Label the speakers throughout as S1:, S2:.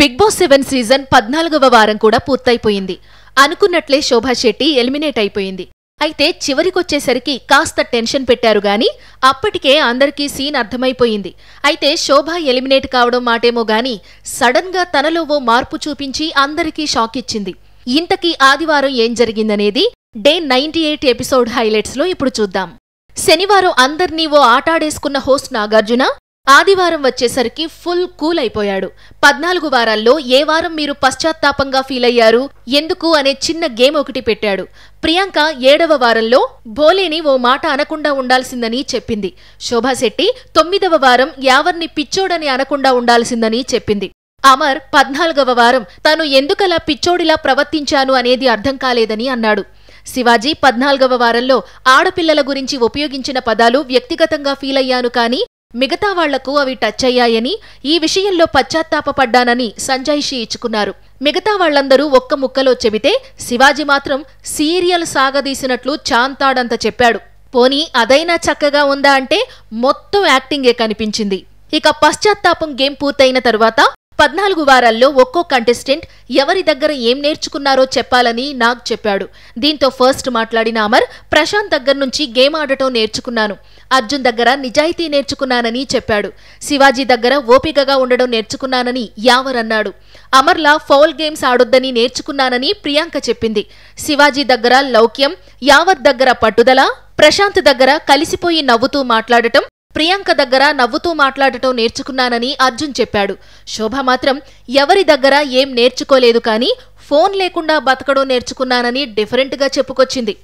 S1: big boss seven season పద్నాలుగవ వారం కూడా పూర్తయిపోయింది అనుకున్నట్లే శోభా శెట్టి ఎలిమినేట్ అయిపోయింది అయితే చివరికొచ్చేసరికి కాస్త టెన్షన్ పెట్టారు గాని అప్పటికే అందరికీ సీన్ అర్థమైపోయింది అయితే శోభ ఎలిమినేట్ కావడం మాటేమో గాని గా తనలో ఓ మార్పు చూపించి అందరికీ షాక్ ఇచ్చింది ఇంతకీ ఆదివారం ఏం జరిగిందనేది డే నైన్టీ ఎయిట్ ఎపిసోడ్ హైలైట్స్లో ఇప్పుడు చూద్దాం శనివారం అందర్నీ ఓ ఆటాడేసుకున్న హోస్ట్ నాగార్జున ఆదివారం వచ్చేసరికి ఫుల్ కూల్ అయిపోయాడు పద్నాలుగు వారాల్లో ఏ వారం మీరు పశ్చాత్తాపంగా ఫీల్ అయ్యారు ఎందుకు అనే చిన్న గేమ్ ఒకటి పెట్టాడు ప్రియాంక ఏడవ వారంలో భోలేని ఓ మాట అనకుండా ఉండాల్సిందని చెప్పింది శోభాశెట్టి తొమ్మిదవ వారం యావర్ని పిచ్చోడని అనకుండా ఉండాల్సిందని చెప్పింది అమర్ పద్నాలుగవ వారం తాను ఎందుకలా పిచ్చోడిలా ప్రవర్తించాను అనేది అర్థం కాలేదని అన్నాడు శివాజీ పద్నాలుగవ వారంలో ఆడపిల్లల గురించి ఉపయోగించిన పదాలు వ్యక్తిగతంగా ఫీల్ అయ్యాను కానీ మిగతా వాళ్లకు అవి టచ్ అయ్యాయని ఈ విషయంలో పశ్చాత్తాపడ్డానని సంజాయిషి ఇచ్చుకున్నారు మిగతా వాళ్లందరూ ఒక్క ముక్కలో చెబితే శివాజీ మాత్రం సీరియల్ సాగదీసినట్లు చాంతాడంత చెప్పాడు పోనీ అదైనా చక్కగా ఉందా అంటే మొత్తం యాక్టింగే కనిపించింది ఇక పశ్చాత్తాపం గేమ్ పూర్తయిన తరువాత పద్నాలుగు వారాల్లో ఒక్కో కంటెస్టెంట్ ఎవరి దగ్గర ఏం నేర్చుకున్నారో చెప్పాలని నాగ్ చెప్పాడు దీంతో ఫస్ట్ మాట్లాడిన అమర్ ప్రశాంత్ దగ్గర నుంచి గేమ్ ఆడటం నేర్చుకున్నాను అర్జున్ దగ్గర నిజాయితీ నేర్చుకున్నానని చెప్పాడు శివాజీ దగ్గర ఓపికగా ఉండడం నేర్చుకున్నానని యావర్ అన్నాడు అమర్లా ఫౌల్ గేమ్స్ ఆడొద్దని నేర్చుకున్నానని ప్రియాంక చెప్పింది శివాజీ దగ్గర లౌక్యం యావర్ దగ్గర పట్టుదల ప్రశాంత్ దగ్గర కలిసిపోయి నవ్వుతూ మాట్లాడటం ప్రియాంక దగ్గర నవ్వుతూ మాట్లాడటం నేర్చుకున్నానని అర్జున్ చెప్పాడు శోభ మాత్రం ఎవరి దగ్గర ఏం నేర్చుకోలేదు కానీ ఫోన్ లేకుండా బతకడం నేర్చుకున్నానని డిఫరెంట్గా చెప్పుకొచ్చింది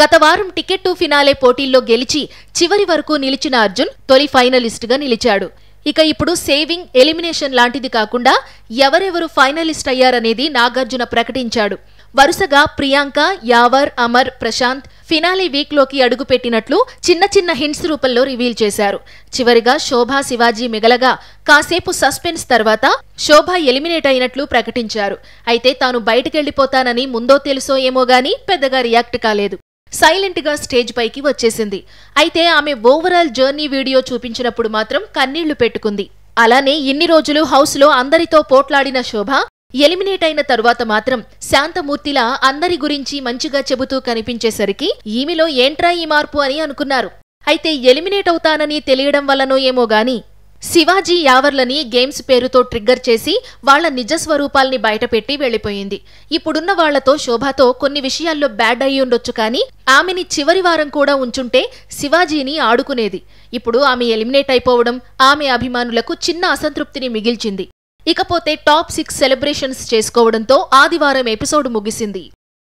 S1: గత వారం టికెట్ టు ఫినాలే పోటీల్లో గెలిచి చివరి వరకు నిలిచిన అర్జున్ తొలి ఫైనలిస్ట్గా నిలిచాడు ఇక ఇప్పుడు సేవింగ్ ఎలిమినేషన్ లాంటిది కాకుండా ఎవరెవరు ఫైనలిస్ట్ అయ్యారనేది నాగార్జున ప్రకటించాడు వరుసగా ప్రియాంక యావర్ అమర్ ప్రశాంత్ ఫినాలీ వీక్లోకి అడుగుపెట్టినట్లు చిన్న చిన్న హింట్స్ రూపంలో రివీల్ చేశారు చివరిగా శోభ శివాజీ మిగలగా కాసేపు సస్పెన్స్ తర్వాత శోభ ఎలిమినేట్ అయినట్లు ప్రకటించారు అయితే తాను బయటకెళ్లిపోతానని ముందో తెలుసో ఏమో గాని పెద్దగా రియాక్ట్ కాలేదు సైలెంట్ గా స్టేజ్ పైకి వచ్చేసింది అయితే ఆమె ఓవరాల్ జర్నీ వీడియో చూపించినప్పుడు మాత్రం కన్నీళ్లు పెట్టుకుంది అలానే ఇన్ని రోజులు హౌస్ లో అందరితో పోట్లాడిన శోభ ఎలిమినేట్ అయిన తరువాత మాత్రం శాంతమూర్తిలా అందరి గురించి మంచిగా చెబుతూ కనిపించేసరికి ఈమెలో ఏంట్రా ఈ మార్పు అని అనుకున్నారు అయితే ఎలిమినేట్ అవుతానని తెలియడం వల్లనో ఏమో గాని శివాజీ యావర్లని గేమ్స్ పేరుతో ట్రిగ్గర్ చేసి వాళ్ల నిజస్వరూపాల్ని బయటపెట్టి వెళ్లిపోయింది ఇప్పుడున్న వాళ్లతో శోభతో కొన్ని విషయాల్లో బ్యాడ్ అయి ఉండొచ్చు కానీ ఆమెని చివరి వారం కూడా ఉంచుంటే శివాజీని ఆడుకునేది ఇప్పుడు ఆమె ఎలిమినేట్ అయిపోవడం ఆమె అభిమానులకు చిన్న అసంతృప్తిని మిగిల్చింది ఇకపోతే టాప్ సిక్స్ సెలబ్రేషన్స్ చేసుకోవడంతో ఆదివారం ఎపిసోడ్ ముగిసింది